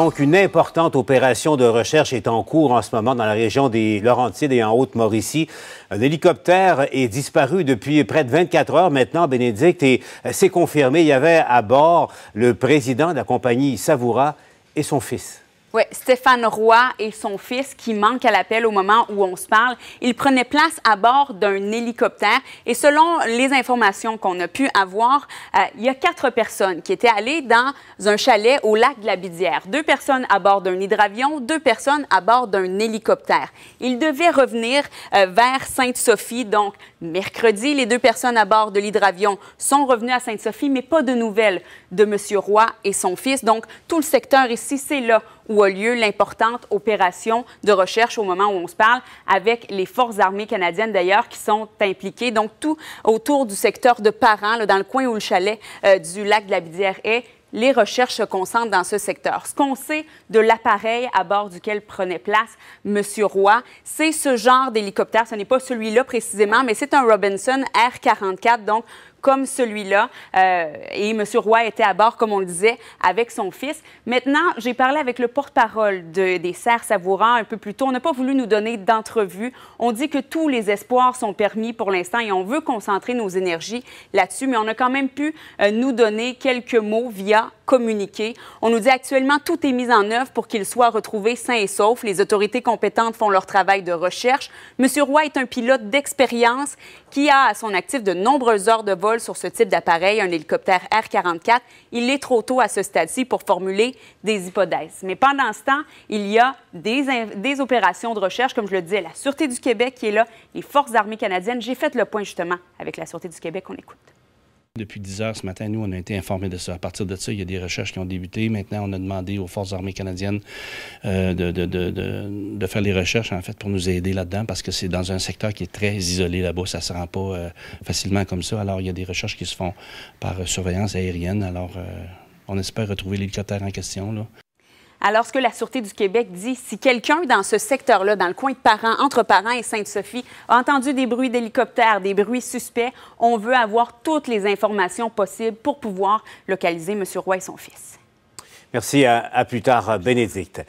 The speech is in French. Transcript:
Donc, une importante opération de recherche est en cours en ce moment dans la région des Laurentides et en Haute-Mauricie. Un hélicoptère est disparu depuis près de 24 heures maintenant, Bénédicte, et euh, c'est confirmé. Il y avait à bord le président de la compagnie Savoura et son fils. Oui, Stéphane Roy et son fils qui manquent à l'appel au moment où on se parle, ils prenaient place à bord d'un hélicoptère et selon les informations qu'on a pu avoir, euh, il y a quatre personnes qui étaient allées dans un chalet au lac de la Bidière. Deux personnes à bord d'un hydravion, deux personnes à bord d'un hélicoptère. Ils devaient revenir euh, vers Sainte-Sophie, donc mercredi, les deux personnes à bord de l'hydravion sont revenues à Sainte-Sophie, mais pas de nouvelles de M. Roy et son fils. Donc, tout le secteur ici, c'est là où a lieu l'importante opération de recherche au moment où on se parle avec les forces armées canadiennes d'ailleurs qui sont impliquées. Donc tout autour du secteur de Parent, dans le coin où le chalet euh, du lac de la Bidière est, les recherches se concentrent dans ce secteur. Ce qu'on sait de l'appareil à bord duquel prenait place M. Roy, c'est ce genre d'hélicoptère. Ce n'est pas celui-là précisément, mais c'est un Robinson R-44, donc comme celui-là. Euh, et M. Roy était à bord, comme on le disait, avec son fils. Maintenant, j'ai parlé avec le porte-parole de, des Serres Savourants un peu plus tôt. On n'a pas voulu nous donner d'entrevue. On dit que tous les espoirs sont permis pour l'instant et on veut concentrer nos énergies là-dessus, mais on a quand même pu euh, nous donner quelques mots via communiqué. On nous dit actuellement tout est mis en œuvre pour qu'il soit retrouvé sain et sauf. Les autorités compétentes font leur travail de recherche. M. Roy est un pilote d'expérience qui a à son actif de nombreuses heures de vol sur ce type d'appareil, un hélicoptère R-44, il est trop tôt à ce stade-ci pour formuler des hypothèses. Mais pendant ce temps, il y a des, des opérations de recherche, comme je le disais, la Sûreté du Québec qui est là, les Forces armées canadiennes. J'ai fait le point justement avec la Sûreté du Québec. On écoute. Depuis 10 heures ce matin, nous, on a été informés de ça. À partir de ça, il y a des recherches qui ont débuté. Maintenant, on a demandé aux Forces armées canadiennes euh, de, de, de, de, faire les recherches, en fait, pour nous aider là-dedans, parce que c'est dans un secteur qui est très isolé là-bas. Ça ne se rend pas euh, facilement comme ça. Alors, il y a des recherches qui se font par euh, surveillance aérienne. Alors, on espère retrouver l'hélicoptère en question. Là. Alors, que la Sûreté du Québec dit, si quelqu'un dans ce secteur-là, dans le coin de parents, entre parents et Sainte-Sophie, a entendu des bruits d'hélicoptères, des bruits suspects, on veut avoir toutes les informations possibles pour pouvoir localiser M. Roy et son fils. Merci. À, à plus tard, Bénédicte.